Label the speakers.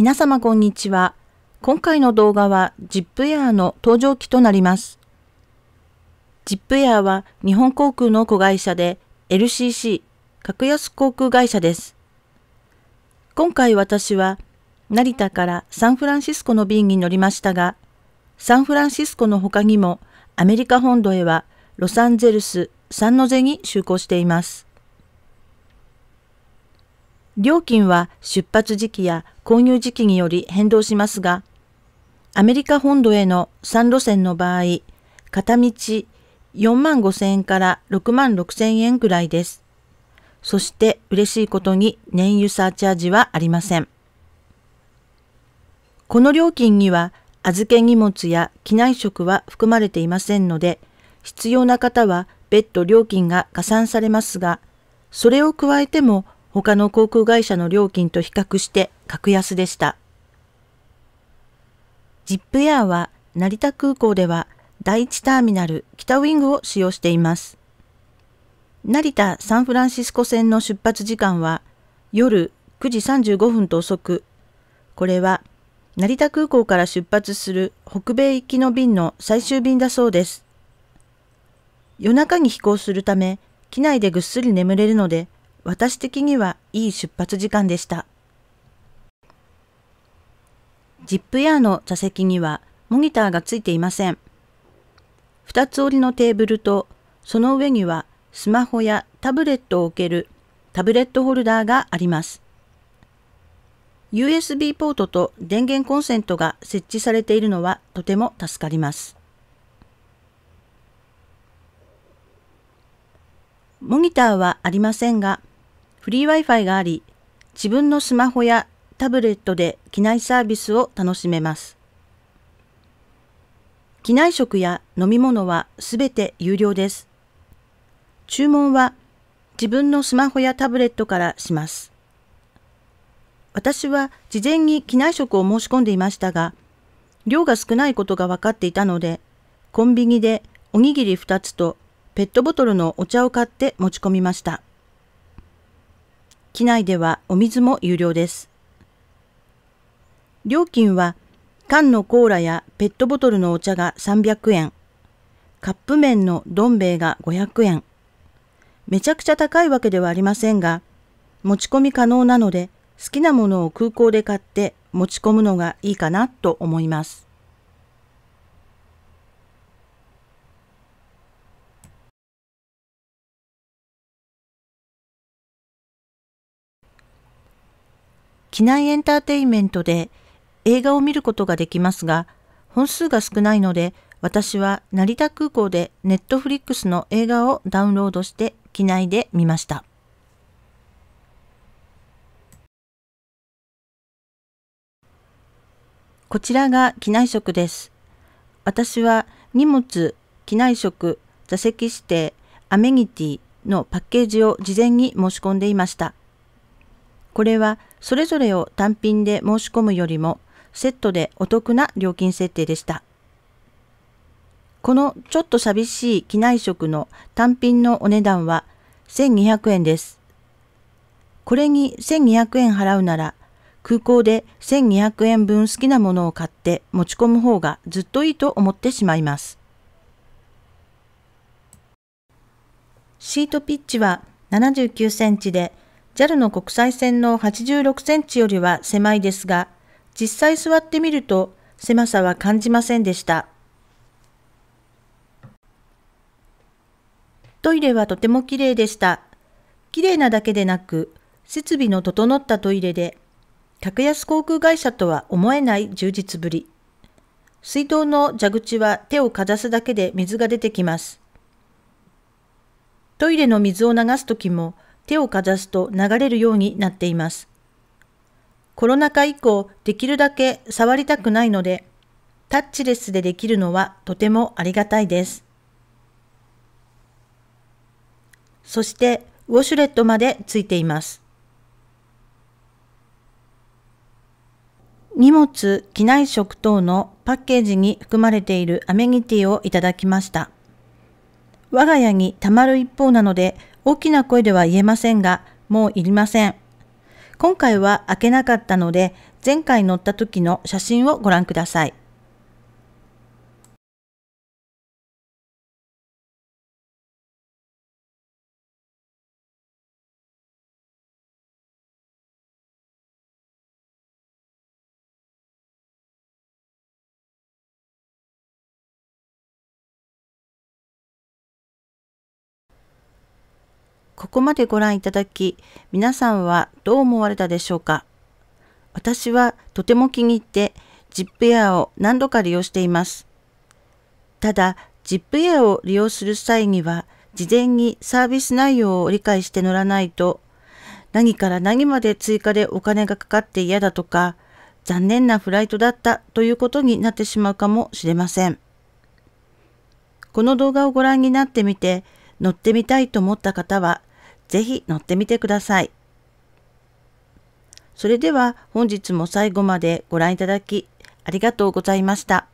Speaker 1: 皆様こんにちは。今回の動画は ZIPAIR の搭乗機となります。ZIPAIR は日本航空の子会社で LCC、格安航空会社です。今回私は成田からサンフランシスコの便に乗りましたが、サンフランシスコの他にもアメリカ本土へはロサンゼルス、サンノゼに就航しています。料金は出発時期や購入時期により変動しますが、アメリカ本土への3路線の場合、片道4万5千円から6万6千円くらいです。そして嬉しいことに燃油サーチャージはありません。この料金には預け荷物や機内食は含まれていませんので、必要な方は別途料金が加算されますが、それを加えても他の航空会社の料金と比較して格安でした。ジップエアは成田空港では第1ターミナル北ウィングを使用しています。成田サンフランシスコ線の出発時間は夜9時35分と遅く、これは成田空港から出発する北米行きの便の最終便だそうです。夜中に飛行するため、機内でぐっすり眠れるので、私的にはいい出発時間でした。ジップエアの座席にはモニターがついていません。二つ折りのテーブルとその上にはスマホやタブレットを置けるタブレットホルダーがあります。USB ポートと電源コンセントが設置されているのはとても助かります。モニターはありませんが、フリー Wi-Fi があり、自分のスマホやタブレットで機内サービスを楽しめます。機内食や飲み物はすべて有料です。注文は自分のスマホやタブレットからします。私は事前に機内食を申し込んでいましたが、量が少ないことが分かっていたので、コンビニでおにぎり2つとペットボトルのお茶を買って持ち込みました。機内ではお水も有料です。料金は缶のコーラやペットボトルのお茶が300円、カップ麺のどん兵衛が500円。めちゃくちゃ高いわけではありませんが、持ち込み可能なので好きなものを空港で買って持ち込むのがいいかなと思います。機内エンターテインメントで映画を見ることができますが、本数が少ないので、私は成田空港でネットフリックスの映画をダウンロードして機内で見ました。こちらが機内食です。私は荷物、機内食、座席指定、アメニティのパッケージを事前に申し込んでいました。これはそれぞれを単品で申し込むよりもセットでお得な料金設定でした。このちょっと寂しい機内食の単品のお値段は1200円です。これに1200円払うなら空港で1200円分好きなものを買って持ち込む方がずっといいと思ってしまいます。シートピッチは79センチで JAL の国際線の86センチよりは狭いですが、実際座ってみると狭さは感じませんでした。トイレはとても綺麗でした。綺麗なだけでなく、設備の整ったトイレで、格安航空会社とは思えない充実ぶり。水道の蛇口は手をかざすだけで水が出てきます。トイレの水を流すときも、手をかざすと流れるようになっています。コロナ禍以降、できるだけ触りたくないので、タッチレスでできるのはとてもありがたいです。そして、ウォシュレットまでついています。荷物、機内食等のパッケージに含まれているアメニティをいただきました。我が家にたまる一方なので、大きな声では言えませんが、もういりません。今回は開けなかったので、前回乗った時の写真をご覧ください。ここまでご覧いただき、皆さんはどう思われたでしょうか私はとても気に入って ZIP エアを何度か利用しています。ただ、ZIP エアを利用する際には、事前にサービス内容を理解して乗らないと、何から何まで追加でお金がかかって嫌だとか、残念なフライトだったということになってしまうかもしれません。この動画をご覧になってみて、乗ってみたいと思った方は、ぜひ乗ってみてください。それでは本日も最後までご覧いただきありがとうございました。